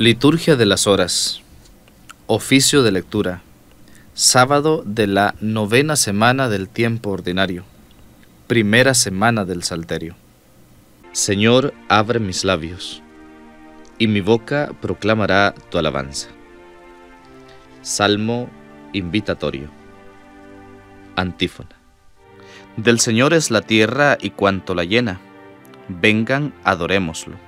Liturgia de las Horas. Oficio de lectura. Sábado de la novena semana del tiempo ordinario. Primera semana del Salterio. Señor, abre mis labios, y mi boca proclamará tu alabanza. Salmo invitatorio. Antífona. Del Señor es la tierra y cuanto la llena. Vengan, adorémoslo.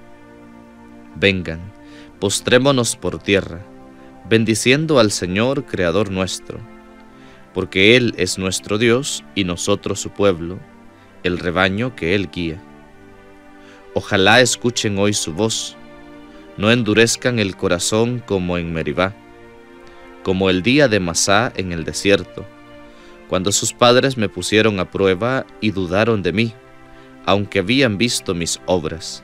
Vengan, postrémonos por tierra, bendiciendo al Señor Creador nuestro, porque Él es nuestro Dios y nosotros su pueblo, el rebaño que Él guía. Ojalá escuchen hoy su voz, no endurezcan el corazón como en Meribá, como el día de Masá en el desierto, cuando sus padres me pusieron a prueba y dudaron de mí, aunque habían visto mis obras.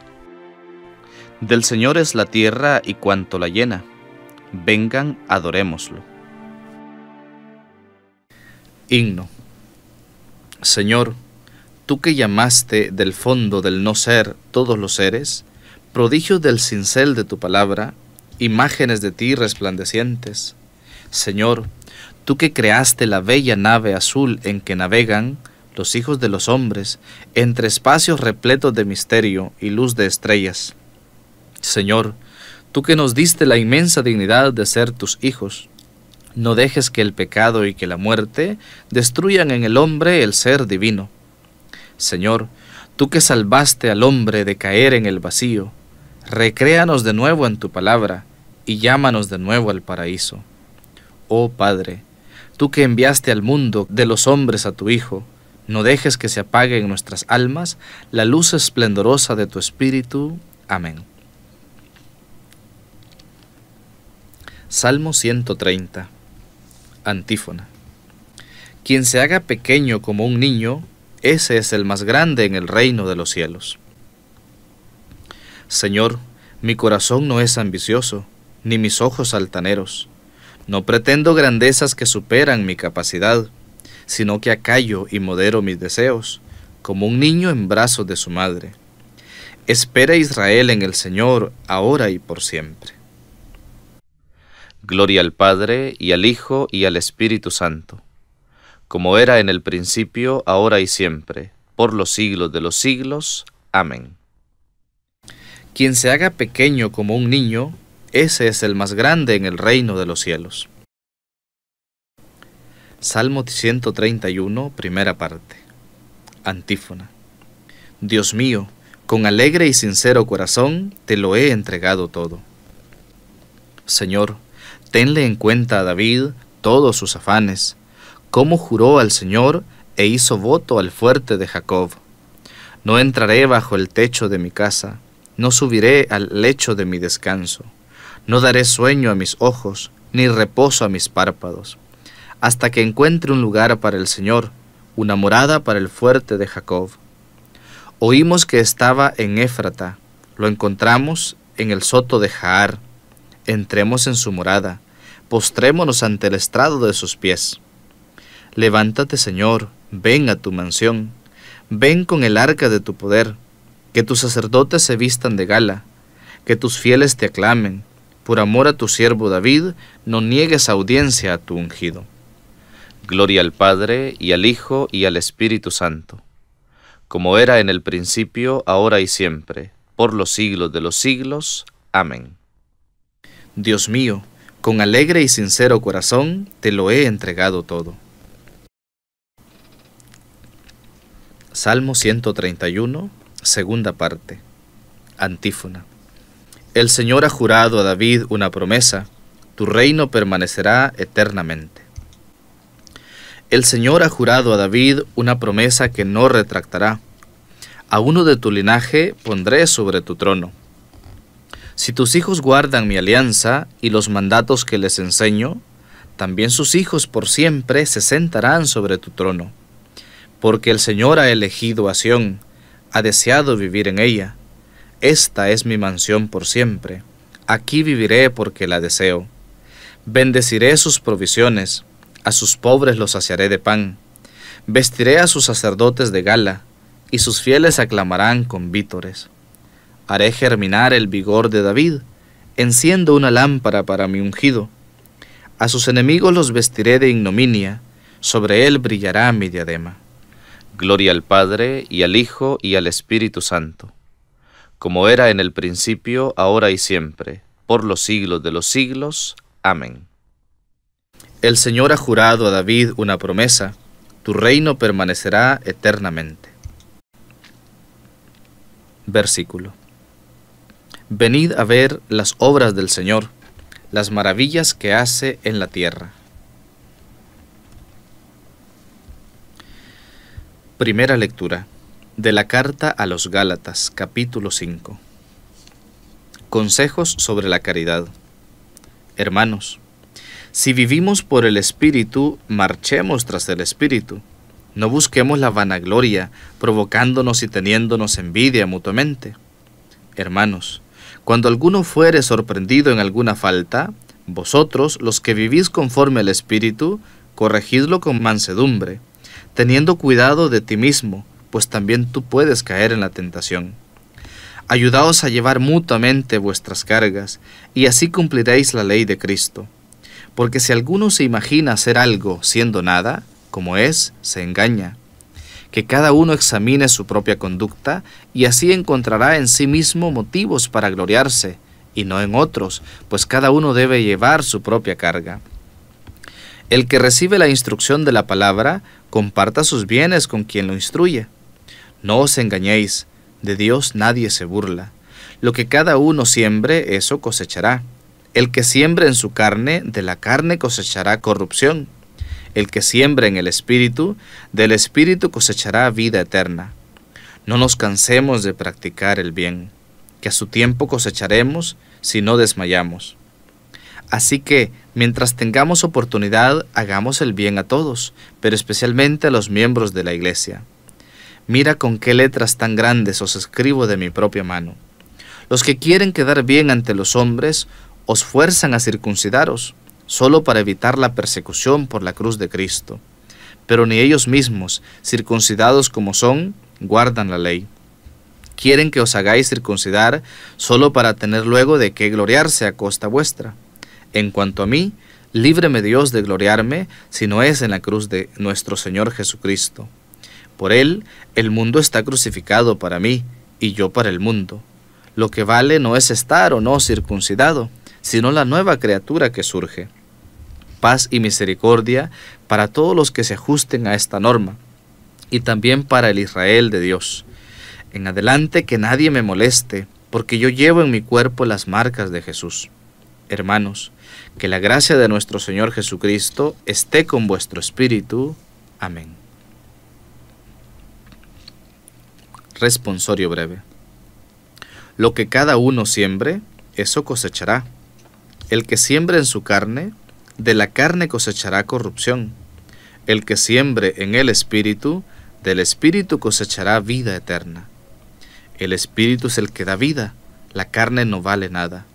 Del Señor es la tierra y cuanto la llena. Vengan, adorémoslo. Himno. Señor, tú que llamaste del fondo del no ser todos los seres, prodigios del cincel de tu palabra, imágenes de ti resplandecientes. Señor, tú que creaste la bella nave azul en que navegan los hijos de los hombres, entre espacios repletos de misterio y luz de estrellas. Señor, tú que nos diste la inmensa dignidad de ser tus hijos, no dejes que el pecado y que la muerte destruyan en el hombre el ser divino. Señor, tú que salvaste al hombre de caer en el vacío, recréanos de nuevo en tu palabra y llámanos de nuevo al paraíso. Oh Padre, tú que enviaste al mundo de los hombres a tu Hijo, no dejes que se apague en nuestras almas la luz esplendorosa de tu Espíritu. Amén. Salmo 130. Antífona. Quien se haga pequeño como un niño, ese es el más grande en el reino de los cielos. Señor, mi corazón no es ambicioso, ni mis ojos altaneros. No pretendo grandezas que superan mi capacidad, sino que acallo y modero mis deseos, como un niño en brazos de su madre. Espera Israel en el Señor, ahora y por siempre. Gloria al Padre y al Hijo y al Espíritu Santo, como era en el principio, ahora y siempre, por los siglos de los siglos. Amén. Quien se haga pequeño como un niño, ese es el más grande en el reino de los cielos. Salmo 131, primera parte. Antífona. Dios mío, con alegre y sincero corazón te lo he entregado todo. Señor, Tenle en cuenta a David todos sus afanes, cómo juró al Señor e hizo voto al fuerte de Jacob. No entraré bajo el techo de mi casa, no subiré al lecho de mi descanso, no daré sueño a mis ojos, ni reposo a mis párpados, hasta que encuentre un lugar para el Señor, una morada para el fuerte de Jacob. Oímos que estaba en Éfrata, lo encontramos en el soto de Jaar. Entremos en su morada postrémonos ante el estrado de sus pies. Levántate, Señor, ven a tu mansión, ven con el arca de tu poder, que tus sacerdotes se vistan de gala, que tus fieles te aclamen, por amor a tu siervo David, no niegues audiencia a tu ungido. Gloria al Padre, y al Hijo, y al Espíritu Santo, como era en el principio, ahora y siempre, por los siglos de los siglos. Amén. Dios mío, con alegre y sincero corazón te lo he entregado todo. Salmo 131, segunda parte. Antífona. El Señor ha jurado a David una promesa, tu reino permanecerá eternamente. El Señor ha jurado a David una promesa que no retractará. A uno de tu linaje pondré sobre tu trono si tus hijos guardan mi alianza y los mandatos que les enseño, también sus hijos por siempre se sentarán sobre tu trono. Porque el Señor ha elegido a Sión, ha deseado vivir en ella. Esta es mi mansión por siempre. Aquí viviré porque la deseo. Bendeciré sus provisiones, a sus pobres los saciaré de pan. Vestiré a sus sacerdotes de gala, y sus fieles aclamarán con vítores haré germinar el vigor de David, enciendo una lámpara para mi ungido. A sus enemigos los vestiré de ignominia, sobre él brillará mi diadema. Gloria al Padre, y al Hijo, y al Espíritu Santo, como era en el principio, ahora y siempre, por los siglos de los siglos. Amén. El Señor ha jurado a David una promesa, tu reino permanecerá eternamente. Versículo Venid a ver las obras del Señor, las maravillas que hace en la tierra. Primera lectura de la carta a los Gálatas, capítulo 5. Consejos sobre la caridad. Hermanos, si vivimos por el Espíritu, marchemos tras el Espíritu. No busquemos la vanagloria, provocándonos y teniéndonos envidia mutuamente. Hermanos, cuando alguno fuere sorprendido en alguna falta, vosotros, los que vivís conforme al Espíritu, corregidlo con mansedumbre, teniendo cuidado de ti mismo, pues también tú puedes caer en la tentación. Ayudaos a llevar mutuamente vuestras cargas, y así cumpliréis la ley de Cristo. Porque si alguno se imagina hacer algo siendo nada, como es, se engaña que cada uno examine su propia conducta y así encontrará en sí mismo motivos para gloriarse y no en otros, pues cada uno debe llevar su propia carga. El que recibe la instrucción de la palabra, comparta sus bienes con quien lo instruye. No os engañéis, de Dios nadie se burla. Lo que cada uno siembre, eso cosechará. El que siembre en su carne, de la carne cosechará corrupción el que siembra en el Espíritu, del Espíritu cosechará vida eterna. No nos cansemos de practicar el bien, que a su tiempo cosecharemos si no desmayamos. Así que, mientras tengamos oportunidad, hagamos el bien a todos, pero especialmente a los miembros de la Iglesia. Mira con qué letras tan grandes os escribo de mi propia mano. Los que quieren quedar bien ante los hombres os fuerzan a circuncidaros solo para evitar la persecución por la cruz de Cristo. Pero ni ellos mismos, circuncidados como son, guardan la ley. Quieren que os hagáis circuncidar solo para tener luego de qué gloriarse a costa vuestra. En cuanto a mí, líbreme Dios de gloriarme si no es en la cruz de nuestro Señor Jesucristo. Por él, el mundo está crucificado para mí y yo para el mundo. Lo que vale no es estar o no circuncidado, sino la nueva criatura que surge paz y misericordia para todos los que se ajusten a esta norma, y también para el Israel de Dios. En adelante que nadie me moleste, porque yo llevo en mi cuerpo las marcas de Jesús. Hermanos, que la gracia de nuestro Señor Jesucristo esté con vuestro espíritu. Amén. Responsorio breve. Lo que cada uno siembre, eso cosechará. El que siembre en su carne, de la carne cosechará corrupción. El que siembre en el espíritu, del espíritu cosechará vida eterna. El espíritu es el que da vida, la carne no vale nada.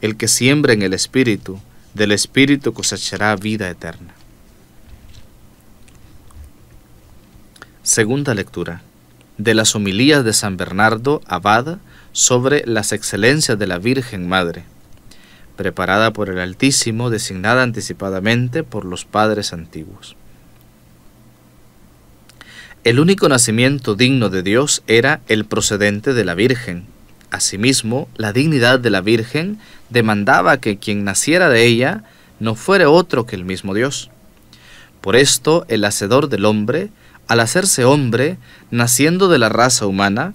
El que siembre en el espíritu, del espíritu cosechará vida eterna. Segunda lectura de las homilías de San Bernardo Abad sobre las excelencias de la Virgen Madre preparada por el Altísimo, designada anticipadamente por los padres antiguos. El único nacimiento digno de Dios era el procedente de la Virgen. Asimismo, la dignidad de la Virgen demandaba que quien naciera de ella no fuera otro que el mismo Dios. Por esto, el Hacedor del hombre, al hacerse hombre, naciendo de la raza humana,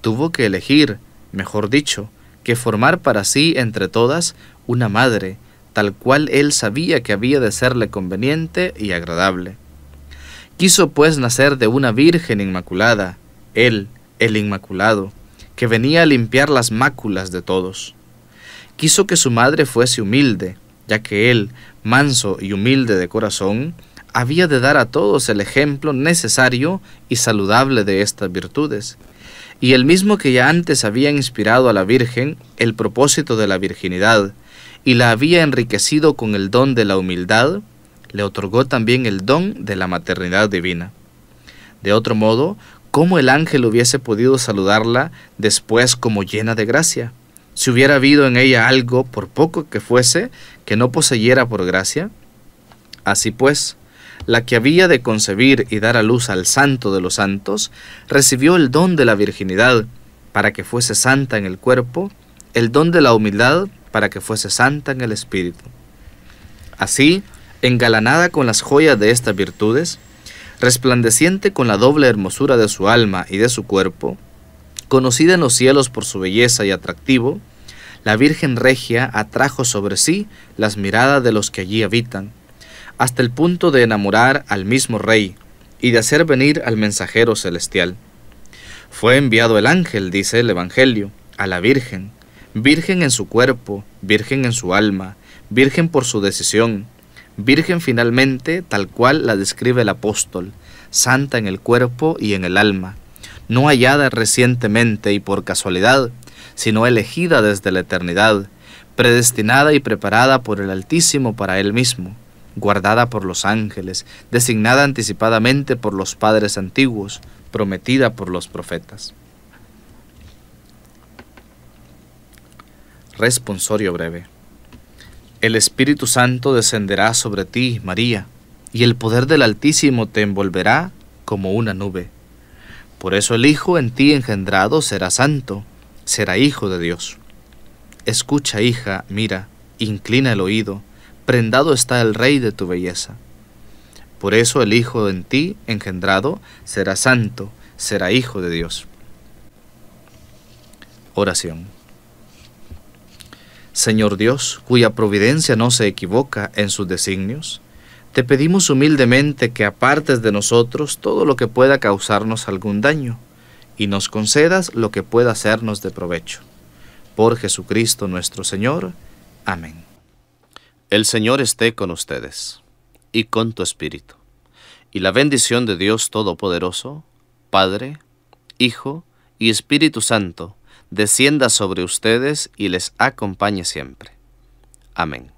tuvo que elegir, mejor dicho, que formar para sí entre todas una madre, tal cual él sabía que había de serle conveniente y agradable. Quiso pues nacer de una Virgen Inmaculada, él, el Inmaculado, que venía a limpiar las máculas de todos. Quiso que su madre fuese humilde, ya que él, manso y humilde de corazón, había de dar a todos el ejemplo necesario y saludable de estas virtudes. Y el mismo que ya antes había inspirado a la Virgen el propósito de la virginidad, y la había enriquecido con el don de la humildad, le otorgó también el don de la maternidad divina. De otro modo, ¿cómo el ángel hubiese podido saludarla después como llena de gracia? Si hubiera habido en ella algo, por poco que fuese, que no poseyera por gracia. Así pues, la que había de concebir y dar a luz al santo de los santos, recibió el don de la virginidad, para que fuese santa en el cuerpo, el don de la humildad, para que fuese santa en el espíritu. Así, engalanada con las joyas de estas virtudes, resplandeciente con la doble hermosura de su alma y de su cuerpo, conocida en los cielos por su belleza y atractivo, la Virgen Regia atrajo sobre sí las miradas de los que allí habitan, hasta el punto de enamorar al mismo rey y de hacer venir al mensajero celestial. Fue enviado el ángel, dice el Evangelio, a la Virgen, virgen en su cuerpo, virgen en su alma, virgen por su decisión, virgen finalmente tal cual la describe el apóstol, santa en el cuerpo y en el alma, no hallada recientemente y por casualidad, sino elegida desde la eternidad, predestinada y preparada por el Altísimo para él mismo, guardada por los ángeles, designada anticipadamente por los padres antiguos, prometida por los profetas. Responsorio breve. El Espíritu Santo descenderá sobre ti, María, y el poder del Altísimo te envolverá como una nube. Por eso el Hijo en ti engendrado será santo, será Hijo de Dios. Escucha, hija, mira, inclina el oído, prendado está el Rey de tu belleza. Por eso el Hijo en ti engendrado será santo, será Hijo de Dios. Oración. Señor Dios, cuya providencia no se equivoca en sus designios, te pedimos humildemente que apartes de nosotros todo lo que pueda causarnos algún daño, y nos concedas lo que pueda hacernos de provecho. Por Jesucristo nuestro Señor. Amén. El Señor esté con ustedes, y con tu espíritu. Y la bendición de Dios Todopoderoso, Padre, Hijo y Espíritu Santo, descienda sobre ustedes y les acompañe siempre. Amén.